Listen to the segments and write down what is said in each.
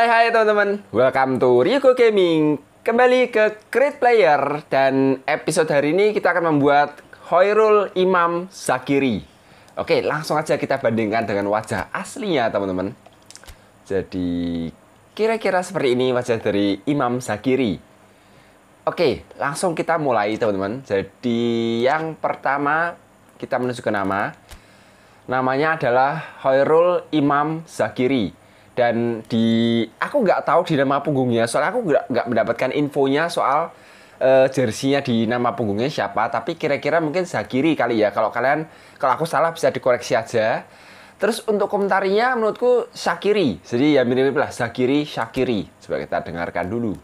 Hai hai teman-teman, welcome to Ryuko Gaming Kembali ke Create Player Dan episode hari ini kita akan membuat Hoirul Imam Zakiri Oke, langsung aja kita bandingkan dengan wajah aslinya teman-teman Jadi kira-kira seperti ini wajah dari Imam Zakiri Oke, langsung kita mulai teman-teman Jadi yang pertama kita menunjukkan nama Namanya adalah Hoirul Imam Zakiri dan di aku nggak tahu di nama punggungnya soalnya aku nggak mendapatkan infonya soal uh, jersinya di nama punggungnya siapa tapi kira-kira mungkin Zakiri kali ya kalau kalian kalau aku salah bisa dikoreksi aja terus untuk komentarnya menurutku Zakiri jadi ya mirip-mirip lah Zakiri Zakiri coba kita dengarkan dulu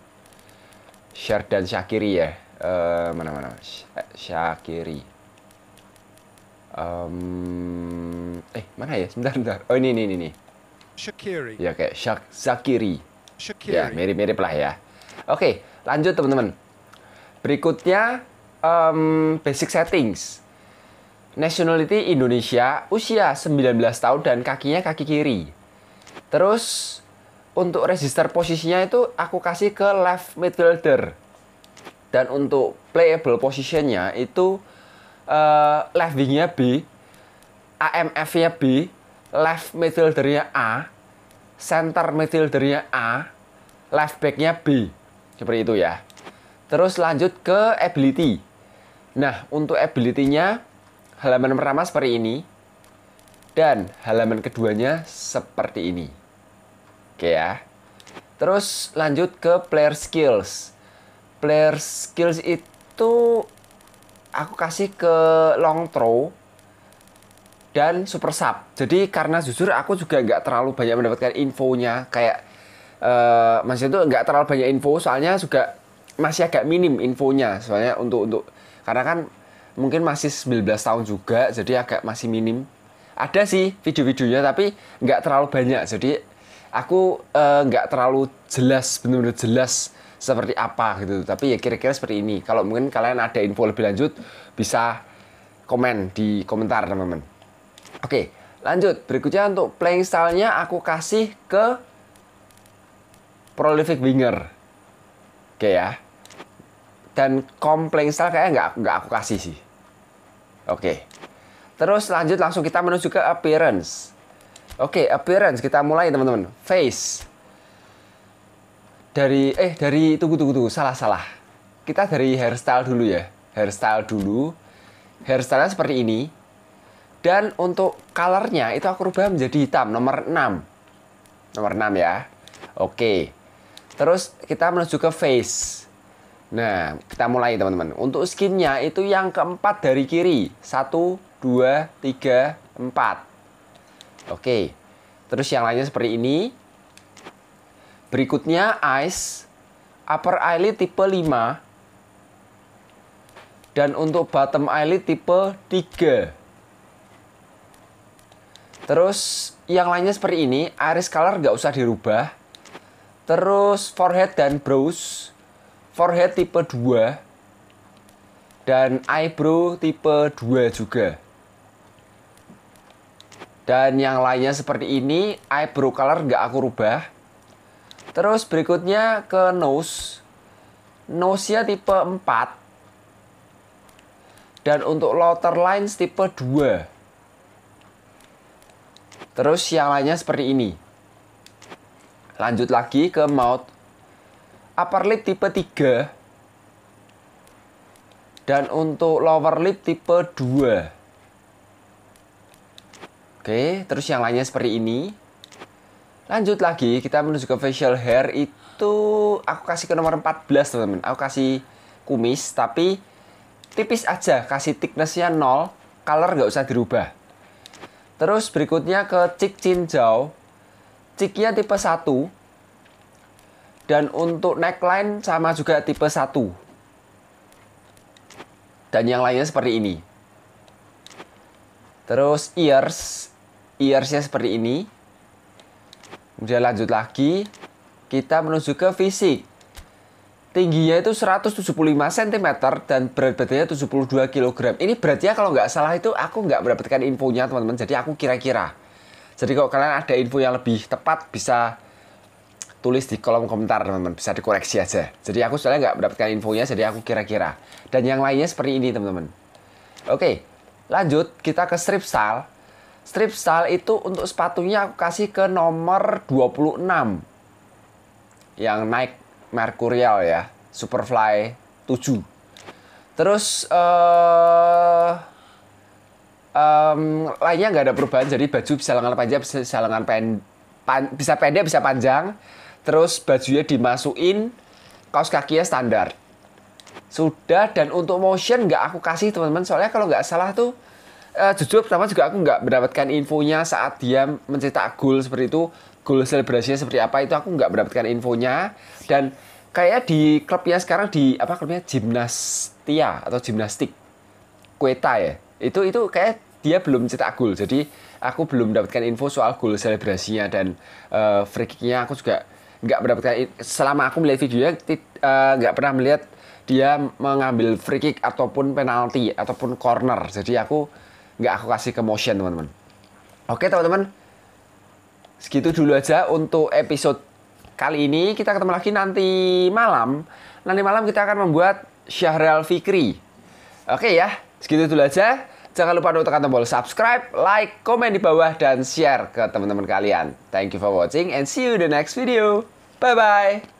share dan Zakiri ya uh, eh, mana mana Zakiri um, eh mana ya sebentar sebentar oh ini ini ini, ini. Shakiri. Ya kayak Shak Zakiri. Shakiri. Ya mirip-mirip lah ya. Oke, lanjut teman-teman. Berikutnya um, basic settings. Nationality Indonesia, usia 19 tahun dan kakinya kaki kiri. Terus untuk register posisinya itu aku kasih ke left midfielder. Dan untuk playable positionnya itu uh, left wingnya B, AMF-nya B, left midfieldernya A, center midfieldernya A, left backnya B. Seperti itu ya. Terus lanjut ke ability. Nah, untuk ability-nya halaman pertama seperti ini dan halaman keduanya seperti ini. Oke ya. Terus lanjut ke player skills. Player skills itu aku kasih ke long throw dan Super Sub. Jadi karena jujur aku juga nggak terlalu banyak mendapatkan infonya kayak uh, eh, masih itu nggak terlalu banyak info soalnya juga masih agak minim infonya soalnya untuk untuk karena kan mungkin masih 19 tahun juga jadi agak masih minim. Ada sih video-videonya tapi nggak terlalu banyak jadi aku uh, terlalu jelas benar-benar jelas seperti apa gitu tapi ya kira-kira seperti ini kalau mungkin kalian ada info lebih lanjut bisa komen di komentar teman-teman Oke, lanjut. Berikutnya untuk playing style-nya aku kasih ke prolific winger. Oke ya. Dan com playing style kayaknya nggak nggak aku kasih sih. Oke. Terus lanjut langsung kita menuju ke appearance. Oke, appearance kita mulai teman-teman. Face. Dari eh dari tunggu tunggu tunggu salah salah. Kita dari hairstyle dulu ya. Hairstyle dulu. Hairstyle seperti ini dan untuk colornya itu aku rubah menjadi hitam nomor 6. Nomor 6 ya. Oke. Terus kita menuju ke face. Nah, kita mulai teman-teman. Untuk skinnya itu yang keempat dari kiri. 1 2 3 4. Oke. Terus yang lainnya seperti ini. Berikutnya eyes upper eyelid tipe 5 dan untuk bottom eyelid tipe 3. Terus yang lainnya seperti ini, iris color nggak usah dirubah. Terus forehead dan brows, forehead tipe 2 dan eyebrow tipe 2 juga. Dan yang lainnya seperti ini, eyebrow color nggak aku rubah. Terus berikutnya ke nose. Nose-nya tipe 4. Dan untuk lower lines tipe 2. Terus yang lainnya seperti ini. Lanjut lagi ke mouth. Upper lip tipe 3 dan untuk lower lip tipe 2. Oke, terus yang lainnya seperti ini. Lanjut lagi, kita menuju ke facial hair itu aku kasih ke nomor 14, teman-teman. Aku kasih kumis tapi tipis aja, kasih thicknessnya 0, color nggak usah dirubah. Terus berikutnya ke Cik Chin Ciknya tipe 1. Dan untuk neckline sama juga tipe 1. Dan yang lainnya seperti ini. Terus ears. Earsnya seperti ini. Kemudian lanjut lagi. Kita menuju ke fisik. Tingginya itu 175 cm dan berat badannya 72 kg. Ini beratnya kalau nggak salah itu aku nggak mendapatkan infonya teman-teman. Jadi aku kira-kira. Jadi kalau kalian ada info yang lebih tepat bisa tulis di kolom komentar teman-teman. Bisa dikoreksi aja. Jadi aku soalnya nggak mendapatkan infonya jadi aku kira-kira. Dan yang lainnya seperti ini teman-teman. Oke lanjut kita ke strip style. Strip style itu untuk sepatunya aku kasih ke nomor 26 yang naik Mercurial ya, Superfly 7. Terus uh, um, lainnya nggak ada perubahan, jadi baju bisa lengan panjang, bisa lengan pen, pan, bisa pendek, bisa panjang. Terus bajunya dimasukin, kaos kakinya standar. Sudah dan untuk motion nggak aku kasih teman-teman, soalnya kalau nggak salah tuh uh, jujur pertama juga aku nggak mendapatkan infonya saat dia mencetak gol seperti itu gol selebrasinya seperti apa itu aku nggak mendapatkan infonya dan kayak di klubnya sekarang di apa klubnya gimnastia atau gimnastik Kueta ya itu itu kayak dia belum cetak gol jadi aku belum mendapatkan info soal gol selebrasinya dan uh, eh, free kicknya aku juga nggak mendapatkan selama aku melihat videonya eh, nggak uh, pernah melihat dia mengambil free kick ataupun penalti ataupun corner jadi aku nggak aku kasih ke motion teman-teman. Oke teman-teman, segitu dulu aja untuk episode kali ini. Kita ketemu lagi nanti malam. Nanti malam kita akan membuat Syahril Fikri. Oke ya, segitu dulu aja. Jangan lupa untuk tekan tombol subscribe, like, komen di bawah, dan share ke teman-teman kalian. Thank you for watching and see you in the next video. Bye-bye.